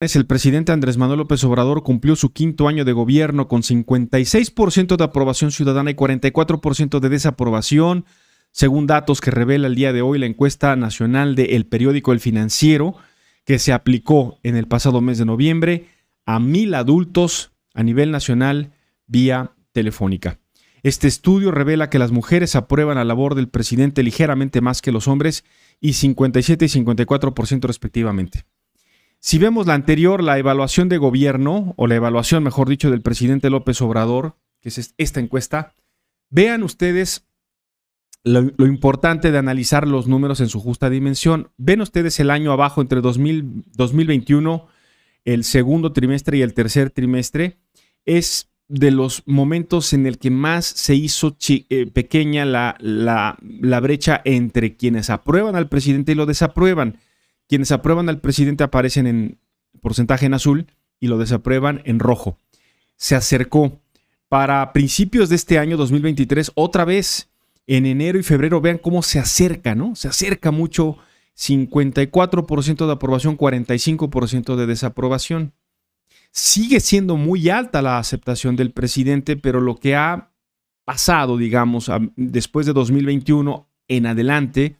El presidente Andrés Manuel López Obrador cumplió su quinto año de gobierno con 56% de aprobación ciudadana y 44% de desaprobación, según datos que revela el día de hoy la encuesta nacional del el periódico El Financiero, que se aplicó en el pasado mes de noviembre a mil adultos a nivel nacional vía telefónica. Este estudio revela que las mujeres aprueban la labor del presidente ligeramente más que los hombres y 57 y 54% respectivamente. Si vemos la anterior, la evaluación de gobierno, o la evaluación, mejor dicho, del presidente López Obrador, que es esta encuesta, vean ustedes lo, importante de analizar los números en su justa dimensión. Ven ustedes el año abajo entre 2000, 2021, el segundo trimestre y el tercer trimestre. Es de los momentos en el que más se hizo eh, pequeña la, la brecha entre quienes aprueban al presidente y lo desaprueban. Quienes aprueban al presidente aparecen en porcentaje en azul y lo desaprueban en rojo. Se acercó para principios de este año 2023, otra vez en enero y febrero, vean cómo se acerca, ¿no? Se acerca mucho, 54% de aprobación, 45% de desaprobación. Sigue siendo muy alta la aceptación del presidente, pero lo que ha pasado, digamos, después de 2021 en adelante,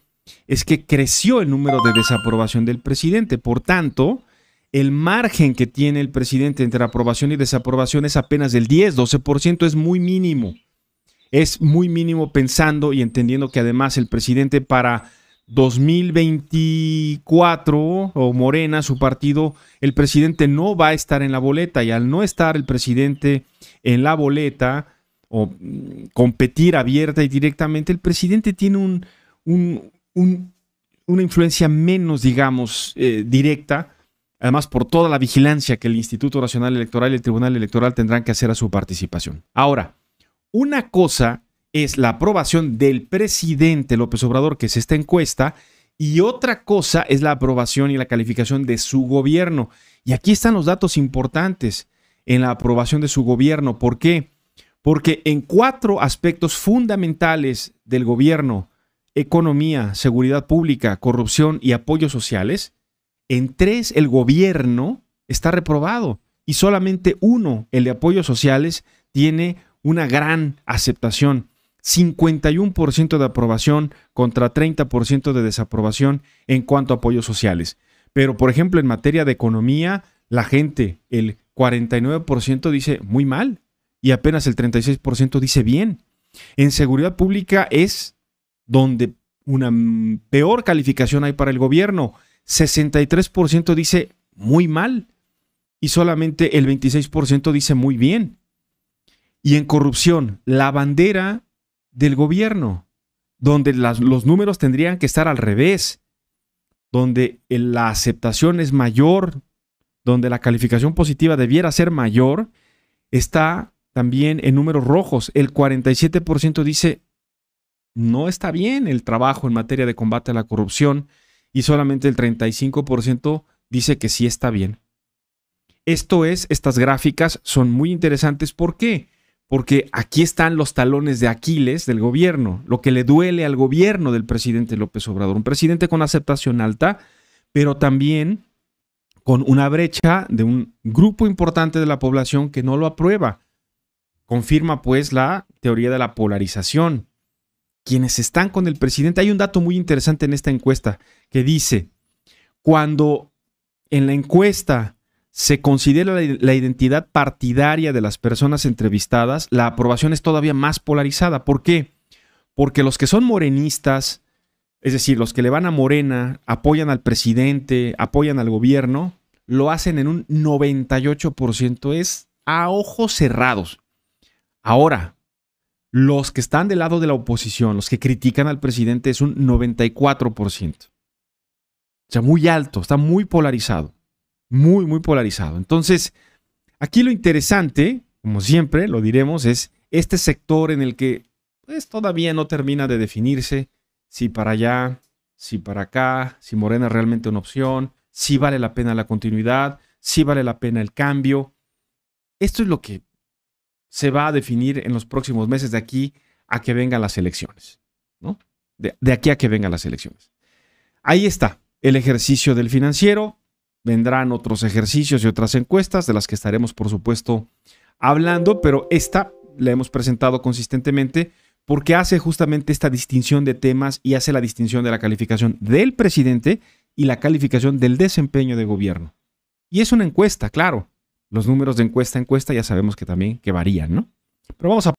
es que creció el número de desaprobación del presidente. Por tanto, el margen que tiene el presidente entre aprobación y desaprobación es apenas del 10, 12%, es muy mínimo. Es muy mínimo pensando y entendiendo que además el presidente para 2024 o Morena, su partido, el presidente no va a estar en la boleta y al no estar el presidente en la boleta o mm, competir abierta y directamente, el presidente tiene un, un una influencia menos, digamos, eh, directa, además por toda la vigilancia que el Instituto Nacional Electoral y el Tribunal Electoral tendrán que hacer a su participación. Ahora, una cosa es la aprobación del presidente López Obrador, que es esta encuesta, y otra cosa es la aprobación y la calificación de su gobierno. Y aquí están los datos importantes en la aprobación de su gobierno. ¿Por qué? Porque en cuatro aspectos fundamentales del gobierno economía, seguridad pública, corrupción y apoyos sociales, en tres el gobierno está reprobado y solamente uno, el de apoyos sociales, tiene una gran aceptación. 51% de aprobación contra 30% de desaprobación en cuanto a apoyos sociales. Pero, por ejemplo, en materia de economía, la gente, el 49% dice muy mal y apenas el 36% dice bien. En seguridad pública es donde una peor calificación hay para el gobierno. 63% dice muy mal y solamente el 26% dice muy bien. Y en corrupción, la bandera del gobierno, donde los números tendrían que estar al revés, donde la aceptación es mayor, donde la calificación positiva debiera ser mayor, está también en números rojos. El 47% dice no está bien el trabajo en materia de combate a la corrupción y solamente el 35% dice que sí está bien. Esto es, estas gráficas son muy interesantes. ¿Por qué? Porque aquí están los talones de Aquiles del gobierno, lo que le duele al gobierno del presidente López Obrador. Un presidente con aceptación alta, pero también con una brecha de un grupo importante de la población que no lo aprueba. Confirma pues la teoría de la polarización quienes están con el presidente. Hay un dato muy interesante en esta encuesta que dice, cuando en la encuesta se considera la, identidad partidaria de las personas entrevistadas, la aprobación es todavía más polarizada. ¿Por qué? Porque los que son morenistas, es decir, los que le van a Morena, apoyan al presidente, apoyan al gobierno, lo hacen en un 98%. Es a ojos cerrados. Ahora, los que están del lado de la oposición, los que critican al presidente, es un 94%. O sea, muy alto, está muy polarizado. Muy, muy polarizado. Entonces, aquí lo interesante, como siempre lo diremos, es este sector en el que es pues, todavía no termina de definirse si para allá, si para acá, si Morena es realmente una opción, si vale la pena la continuidad, si vale la pena el cambio. Esto es lo que se va a definir en los próximos meses de aquí a que vengan las elecciones, ¿no? De, de aquí a que vengan las elecciones. Ahí está el ejercicio del financiero. Vendrán otros ejercicios y otras encuestas de las que estaremos, por supuesto, hablando, pero esta la hemos presentado consistentemente porque hace justamente esta distinción de temas y hace la distinción de la calificación del presidente y la calificación del desempeño de gobierno. Y es una encuesta, claro, los números de encuesta a encuesta ya sabemos que también que varían, ¿no? Pero vamos a